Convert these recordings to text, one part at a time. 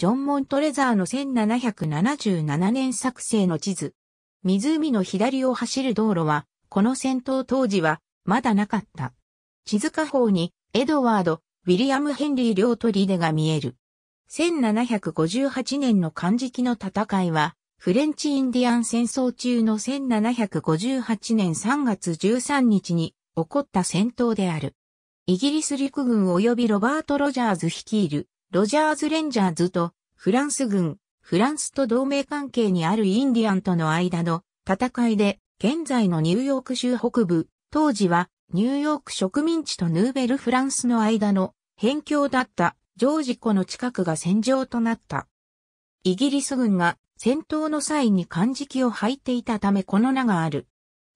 ジョン・モントレザーの1777年作成の地図。湖の左を走る道路は、この戦闘当時は、まだなかった。地図下方に、エドワード、ウィリアム・ヘンリー両砦が見える。1758年の漢字記の戦いは、フレンチ・インディアン戦争中の1758年3月13日に起こった戦闘である。イギリス陸軍及びロバート・ロジャーズ率いるロジャーズ・レンジャーズとフランス軍、フランスと同盟関係にあるインディアンとの間の戦いで、現在のニューヨーク州北部、当時はニューヨーク植民地とヌーベル・フランスの間の辺境だったジョージ湖の近くが戦場となった。イギリス軍が戦闘の際に漢字機を履いていたためこの名がある。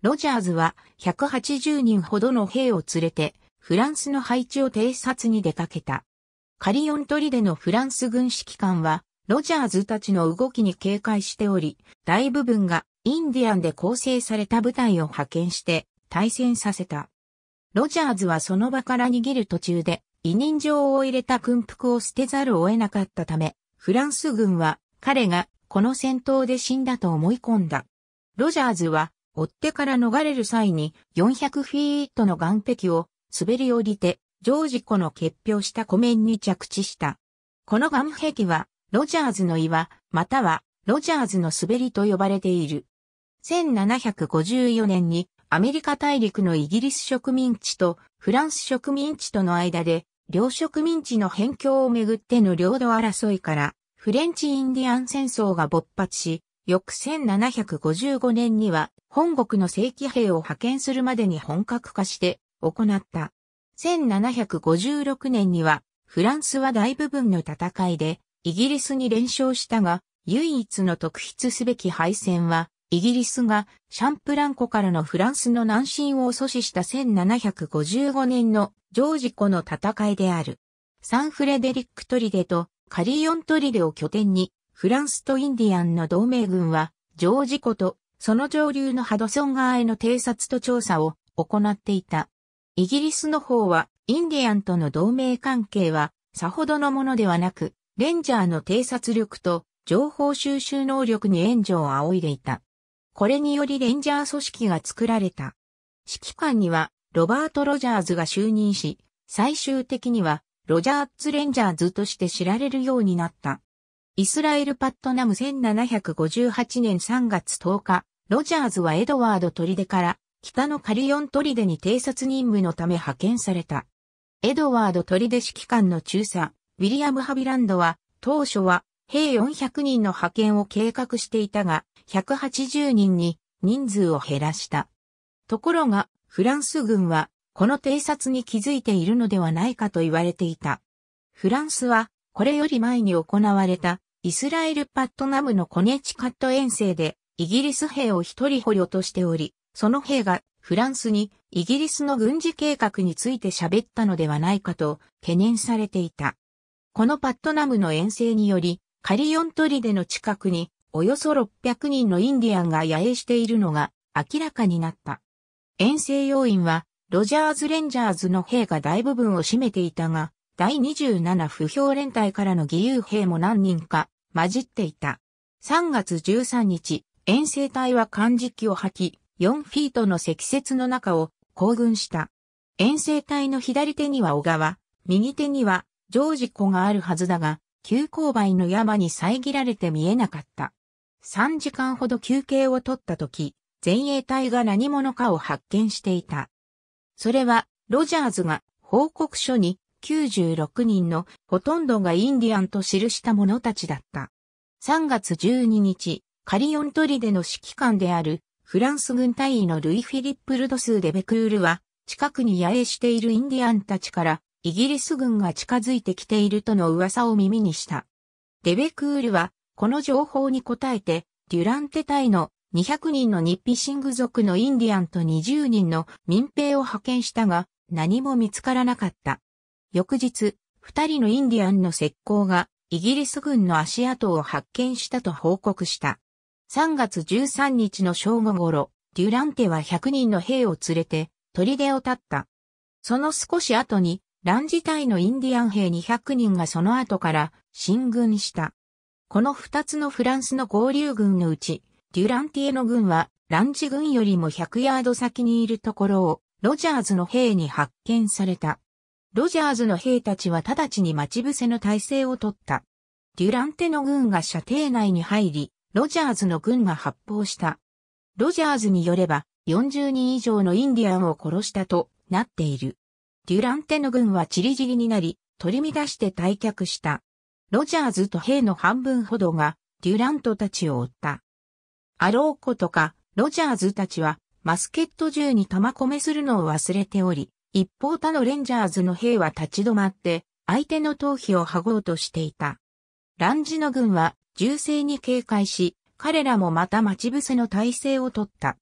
ロジャーズは180人ほどの兵を連れてフランスの配置を偵察に出かけた。カリオン砦のフランス軍指揮官は、ロジャーズたちの動きに警戒しており、大部分がインディアンで構成された部隊を派遣して対戦させた。ロジャーズはその場から逃げる途中で、委任状を入れた軍服を捨てざるを得なかったため、フランス軍は彼がこの戦闘で死んだと思い込んだ。ロジャーズは追ってから逃れる際に400フィートの岸壁を滑り降りてジョージ湖の結氷した湖面に着地した。この岩壁は、ロジャーズの岩、または、ロジャーズの滑りと呼ばれている。1754年に、アメリカ大陸のイギリス植民地とフランス植民地との間で、両植民地の辺境をめぐっての領土争いから、フレンチ・インディアン戦争が勃発し、翌1755年には本国の正規兵を派遣するまでに本格化して行った。1756年には、フランスは大部分の戦いで、イギリスに連勝したが、唯一の特筆すべき敗戦は、イギリスがシャンプランコからのフランスの南進を阻止した1755年のジョージコの戦いである。サンフレデリックトリデとカリオントリデを拠点に、フランスとインディアンの同盟軍は、ジョージコとその上流のハドソン川への偵察と調査を行っていた。イギリスの方は、インディアンとの同盟関係は、さほどのものではなく、レンジャーの偵察力と情報収集能力に援助を仰いでいた。これによりレンジャー組織が作られた。指揮官にはロバート・ロジャーズが就任し、最終的にはロジャーズ・レンジャーズとして知られるようになった。イスラエル・パットナム1758年3月10日、ロジャーズはエドワード・トリデから北のカリオン砦に偵察任務のため派遣された。エドワード砦指揮官の中佐、ウィリアム・ハビランドは、当初は兵400人の派遣を計画していたが、180人に人数を減らした。ところが、フランス軍は、この偵察に気づいているのではないかと言われていた。フランスは、これより前に行われた、イスラエル・パットナムのコネチカット遠征で、イギリス兵を一人捕虜としており、その兵がフランスにイギリスの軍事計画について喋ったのではないかと懸念されていた。このパットナムの遠征により、カリヨントリデの近くにおよそ600人のインディアンが野営しているのが明らかになった。遠征要員はロジャーズ・レンジャーズの兵が大部分を占めていたが、第27不評連隊からの義勇兵も何人か混じっていた。3月13日、遠征隊は漢字機を吐き、4フィートの積雪の中を行軍した。遠征隊の左手には小川、右手にはジョージ湖があるはずだが、急勾配の山に遮られて見えなかった。3時間ほど休憩を取った時、前衛隊が何者かを発見していた。それは、ロジャーズが報告書に96人のほとんどがインディアンと記した者たちだった。3月12日、カリオントリでの指揮官であるフランス軍隊員のルイ・フィリップ・ルドスデベクールは、近くに野営しているインディアンたちから、イギリス軍が近づいてきているとの噂を耳にした。デベクールは、この情報に応えて、デュランテ隊の200人のニッピシング族のインディアンと20人の民兵を派遣したが、何も見つからなかった。翌日、二人のインディアンの石膏が、イギリス軍の足跡を発見したと報告した。3月13日の正午頃、デュランテは100人の兵を連れて、砦を立った。その少し後に、乱自体のインディアン兵200人がその後から進軍した。この2つのフランスの合流軍のうち、デュランティエの軍は、ランジ軍よりも100ヤード先にいるところを、ロジャーズの兵に発見された。ロジャーズの兵たちは直ちに待ち伏せの体制をとった。デュランテの軍が射程内に入り、ロジャーズの軍が発砲した。ロジャーズによれば、40人以上のインディアンを殺したとなっている。デュランテの軍はチリジリになり、取り乱して退却した。ロジャーズと兵の半分ほどが、デュラントたちを追った。あろうことか、ロジャーズたちは、マスケット銃に弾込めするのを忘れており、一方他のレンジャーズの兵は立ち止まって、相手の頭皮を剥ごうとしていた。ランジの軍は銃声に警戒し、彼らもまた待ち伏せの体制をとった。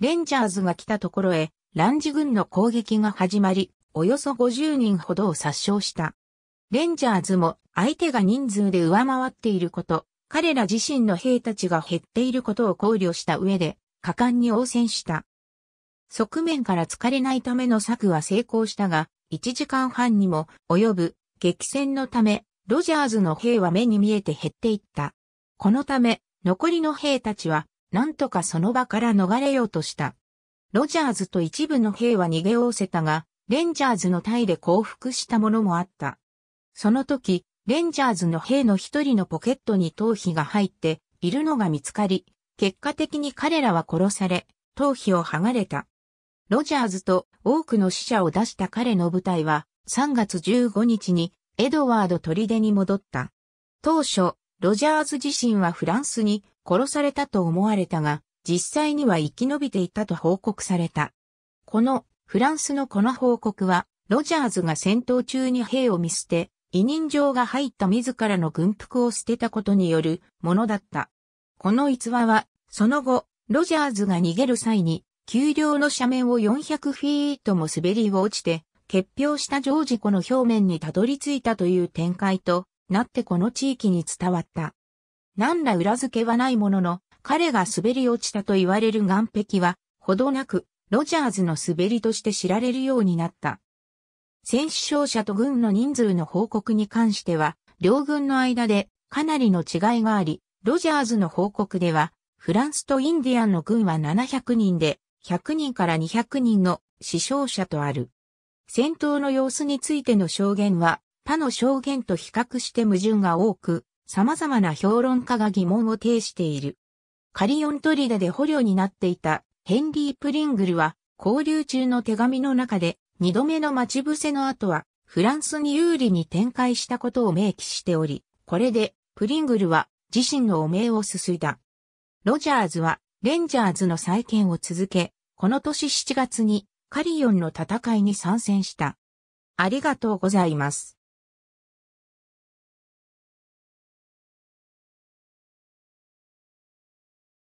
レンジャーズが来たところへ、ランジ軍の攻撃が始まり、およそ50人ほどを殺傷した。レンジャーズも相手が人数で上回っていること、彼ら自身の兵たちが減っていることを考慮した上で、果敢に応戦した。側面から疲れないための策は成功したが、1時間半にも及ぶ激戦のためロジャーズの兵は目に見えて減っていった。このため、残りの兵たちは、なんとかその場から逃れようとした。ロジャーズと一部の兵は逃げおおせたが、レンジャーズの隊で降伏したものもあった。その時、レンジャーズの兵の一人のポケットに頭皮が入っているのが見つかり、結果的に彼らは殺され、頭皮を剥がれた。ロジャーズと多くの死者を出した彼の部隊は3月15日にエドワード砦に戻った。当初、ロジャーズ自身はフランスに殺されたと思われたが、実際には生き延びていたと報告された。この、フランスのこの報告は、ロジャーズが戦闘中に兵を見捨て、委任状が入った自らの軍服を捨てたことによるものだった。この逸話は、その後、ロジャーズが逃げる際に、丘陵の斜面を400フィートも滑り落ちて、結氷したジョージ湖の表面にたどり着いたという展開となってこの地域に伝わった。何ら裏付けはないものの、彼が滑り落ちたと言われる岩壁は、ほどなく、ロジャーズの滑りとして知られるようになった。戦死傷者と軍の人数の報告に関しては、両軍の間でかなりの違いがあり、ロジャーズの報告では、フランスとインディアンの軍は700人で、100人から200人の死傷者とある。戦闘の様子についての証言は、他の証言と比較して矛盾が多く、様々な評論家が疑問を呈している。カリオントリデで捕虜になっていたヘンリー・プリングルは、交流中の手紙の中で、二度目の待ち伏せの後は、フランスに有利に展開したことを明記しており、これで、プリングルは自身の汚名をすすいだ。ロジャーズは、レンジャーズの再建を続け、この年7月にカリヨンの戦いに参戦した。ありがとうございます。